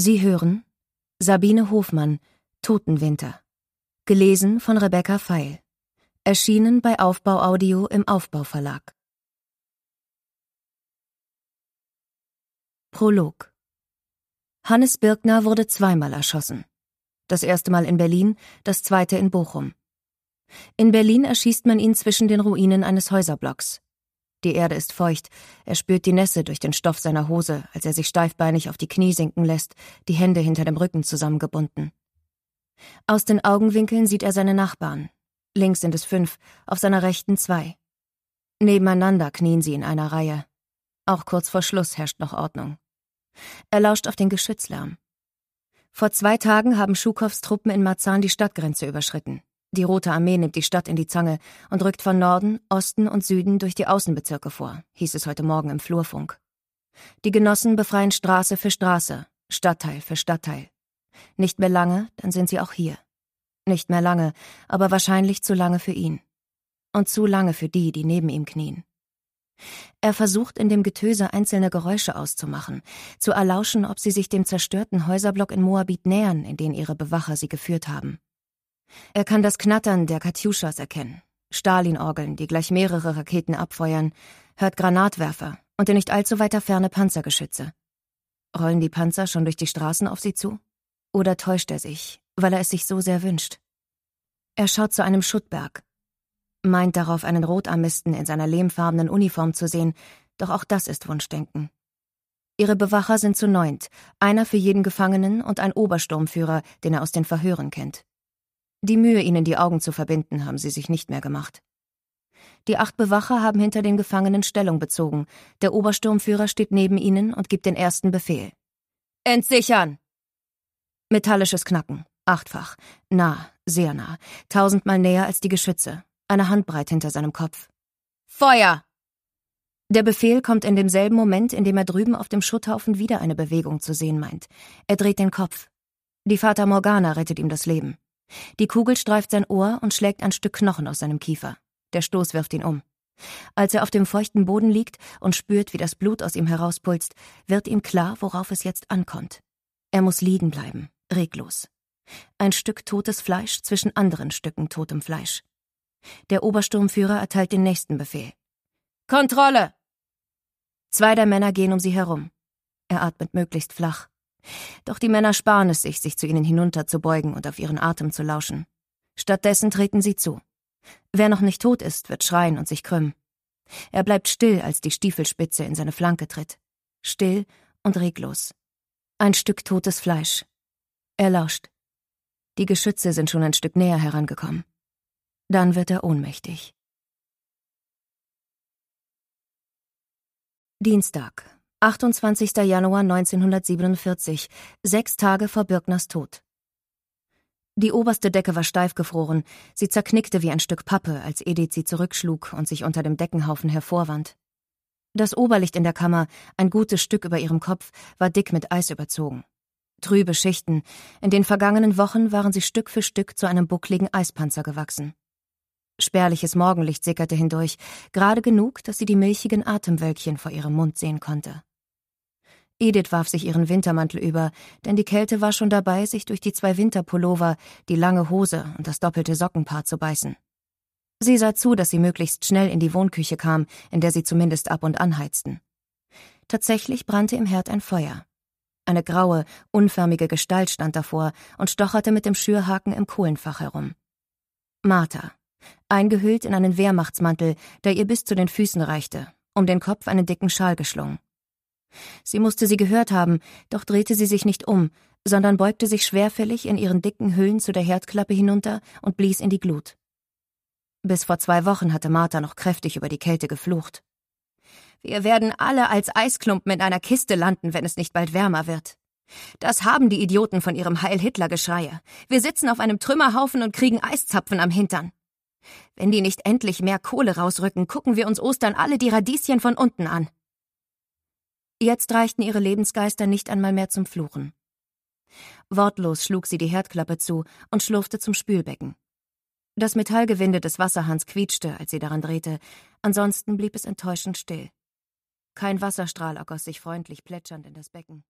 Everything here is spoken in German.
Sie hören Sabine Hofmann, Totenwinter. Gelesen von Rebecca Feil. Erschienen bei Aufbau Audio im Aufbau Verlag. Prolog. Hannes Birkner wurde zweimal erschossen. Das erste Mal in Berlin, das zweite in Bochum. In Berlin erschießt man ihn zwischen den Ruinen eines Häuserblocks. Die Erde ist feucht. Er spürt die Nässe durch den Stoff seiner Hose, als er sich steifbeinig auf die Knie sinken lässt, die Hände hinter dem Rücken zusammengebunden. Aus den Augenwinkeln sieht er seine Nachbarn. Links sind es fünf, auf seiner rechten zwei. Nebeneinander knien sie in einer Reihe. Auch kurz vor Schluss herrscht noch Ordnung. Er lauscht auf den Geschützlärm. Vor zwei Tagen haben Schukows Truppen in Marzahn die Stadtgrenze überschritten. Die Rote Armee nimmt die Stadt in die Zange und rückt von Norden, Osten und Süden durch die Außenbezirke vor, hieß es heute Morgen im Flurfunk. Die Genossen befreien Straße für Straße, Stadtteil für Stadtteil. Nicht mehr lange, dann sind sie auch hier. Nicht mehr lange, aber wahrscheinlich zu lange für ihn. Und zu lange für die, die neben ihm knien. Er versucht in dem Getöse einzelne Geräusche auszumachen, zu erlauschen, ob sie sich dem zerstörten Häuserblock in Moabit nähern, in den ihre Bewacher sie geführt haben. Er kann das Knattern der Katjuschas erkennen, Stalinorgeln, die gleich mehrere Raketen abfeuern, hört Granatwerfer und in nicht allzu weiter Ferne Panzergeschütze. Rollen die Panzer schon durch die Straßen auf sie zu? Oder täuscht er sich, weil er es sich so sehr wünscht? Er schaut zu einem Schuttberg, meint darauf einen Rotarmisten in seiner lehmfarbenen Uniform zu sehen, doch auch das ist Wunschdenken. Ihre Bewacher sind zu neunt, einer für jeden Gefangenen und ein Obersturmführer, den er aus den Verhören kennt. Die Mühe, ihnen die Augen zu verbinden, haben sie sich nicht mehr gemacht. Die acht Bewacher haben hinter den Gefangenen Stellung bezogen. Der Obersturmführer steht neben ihnen und gibt den ersten Befehl. Entsichern! Metallisches Knacken. Achtfach. Nah, sehr nah. Tausendmal näher als die Geschütze. Eine Handbreit hinter seinem Kopf. Feuer! Der Befehl kommt in demselben Moment, in dem er drüben auf dem Schutthaufen wieder eine Bewegung zu sehen meint. Er dreht den Kopf. Die Vater Morgana rettet ihm das Leben. Die Kugel streift sein Ohr und schlägt ein Stück Knochen aus seinem Kiefer. Der Stoß wirft ihn um. Als er auf dem feuchten Boden liegt und spürt, wie das Blut aus ihm herauspulst, wird ihm klar, worauf es jetzt ankommt. Er muss liegen bleiben, reglos. Ein Stück totes Fleisch zwischen anderen Stücken totem Fleisch. Der Obersturmführer erteilt den nächsten Befehl. Kontrolle! Zwei der Männer gehen um sie herum. Er atmet möglichst flach. Doch die Männer sparen es sich, sich zu ihnen hinunterzubeugen und auf ihren Atem zu lauschen. Stattdessen treten sie zu. Wer noch nicht tot ist, wird schreien und sich krümmen. Er bleibt still, als die Stiefelspitze in seine Flanke tritt. Still und reglos. Ein Stück totes Fleisch. Er lauscht. Die Geschütze sind schon ein Stück näher herangekommen. Dann wird er ohnmächtig. Dienstag, 28. Januar 1947, sechs Tage vor Birkners Tod. Die oberste Decke war steif gefroren, sie zerknickte wie ein Stück Pappe, als Edith sie zurückschlug und sich unter dem Deckenhaufen hervorwand. Das Oberlicht in der Kammer, ein gutes Stück über ihrem Kopf, war dick mit Eis überzogen. Trübe Schichten, in den vergangenen Wochen waren sie Stück für Stück zu einem buckligen Eispanzer gewachsen. Spärliches Morgenlicht sickerte hindurch, gerade genug, dass sie die milchigen Atemwölkchen vor ihrem Mund sehen konnte. Edith warf sich ihren Wintermantel über, denn die Kälte war schon dabei, sich durch die zwei Winterpullover, die lange Hose und das doppelte Sockenpaar zu beißen. Sie sah zu, dass sie möglichst schnell in die Wohnküche kam, in der sie zumindest ab und anheizten. Tatsächlich brannte im Herd ein Feuer. Eine graue, unförmige Gestalt stand davor und stocherte mit dem Schürhaken im Kohlenfach herum. Martha, eingehüllt in einen Wehrmachtsmantel, der ihr bis zu den Füßen reichte, um den Kopf einen dicken Schal geschlungen. Sie musste sie gehört haben, doch drehte sie sich nicht um, sondern beugte sich schwerfällig in ihren dicken Hüllen zu der Herdklappe hinunter und blies in die Glut. Bis vor zwei Wochen hatte Martha noch kräftig über die Kälte geflucht. Wir werden alle als Eisklumpen in einer Kiste landen, wenn es nicht bald wärmer wird. Das haben die Idioten von ihrem Heil-Hitler-Geschreie. Wir sitzen auf einem Trümmerhaufen und kriegen Eiszapfen am Hintern. Wenn die nicht endlich mehr Kohle rausrücken, gucken wir uns Ostern alle die Radieschen von unten an. Jetzt reichten ihre Lebensgeister nicht einmal mehr zum Fluchen. Wortlos schlug sie die Herdklappe zu und schlurfte zum Spülbecken. Das Metallgewinde des Wasserhahns quietschte, als sie daran drehte, ansonsten blieb es enttäuschend still. Kein Wasserstrahl ergoss sich freundlich plätschernd in das Becken.